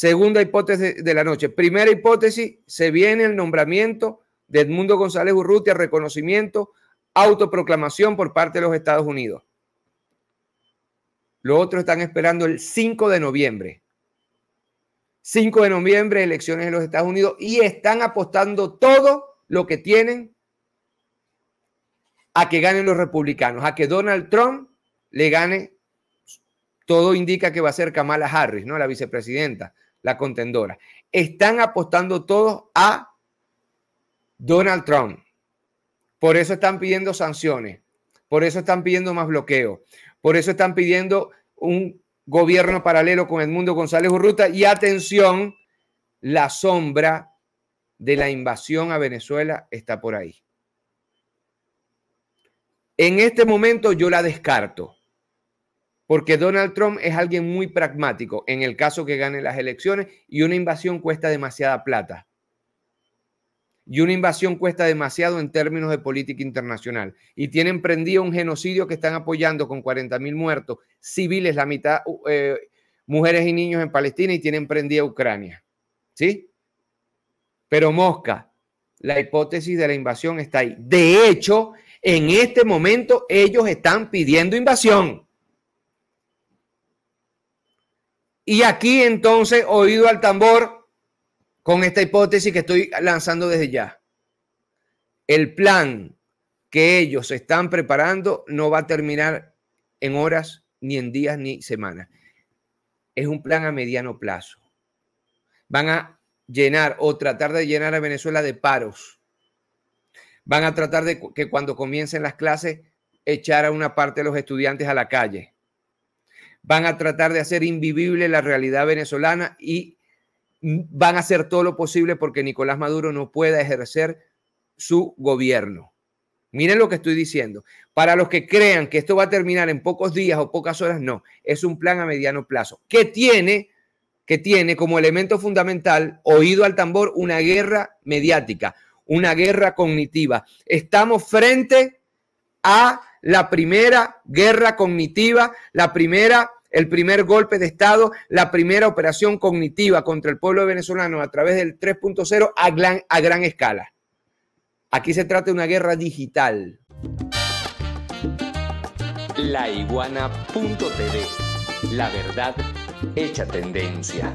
Segunda hipótesis de la noche. Primera hipótesis, se viene el nombramiento de Edmundo González Urrutia, reconocimiento, autoproclamación por parte de los Estados Unidos. Los otros están esperando el 5 de noviembre. 5 de noviembre, elecciones en los Estados Unidos y están apostando todo lo que tienen a que ganen los republicanos, a que Donald Trump le gane. Todo indica que va a ser Kamala Harris, ¿no? La vicepresidenta la contendora. Están apostando todos a Donald Trump. Por eso están pidiendo sanciones, por eso están pidiendo más bloqueo, por eso están pidiendo un gobierno paralelo con Edmundo González Urruta y atención, la sombra de la invasión a Venezuela está por ahí. En este momento yo la descarto porque Donald Trump es alguien muy pragmático en el caso que gane las elecciones y una invasión cuesta demasiada plata. Y una invasión cuesta demasiado en términos de política internacional. Y tienen prendido un genocidio que están apoyando con 40.000 mil muertos, civiles, la mitad uh, eh, mujeres y niños en Palestina y tienen prendida Ucrania. ¿Sí? Pero Mosca, la hipótesis de la invasión está ahí. De hecho, en este momento ellos están pidiendo invasión. Y aquí entonces, oído al tambor, con esta hipótesis que estoy lanzando desde ya. El plan que ellos están preparando no va a terminar en horas, ni en días, ni semanas. Es un plan a mediano plazo. Van a llenar o tratar de llenar a Venezuela de paros. Van a tratar de que cuando comiencen las clases echar a una parte de los estudiantes a la calle van a tratar de hacer invivible la realidad venezolana y van a hacer todo lo posible porque Nicolás Maduro no pueda ejercer su gobierno. Miren lo que estoy diciendo. Para los que crean que esto va a terminar en pocos días o pocas horas, no. Es un plan a mediano plazo que tiene, que tiene como elemento fundamental, oído al tambor, una guerra mediática, una guerra cognitiva. Estamos frente a la primera guerra cognitiva, la primera el primer golpe de Estado, la primera operación cognitiva contra el pueblo venezolano a través del 3.0 a gran, escala. Aquí se trata de una guerra digital. La La verdad hecha tendencia.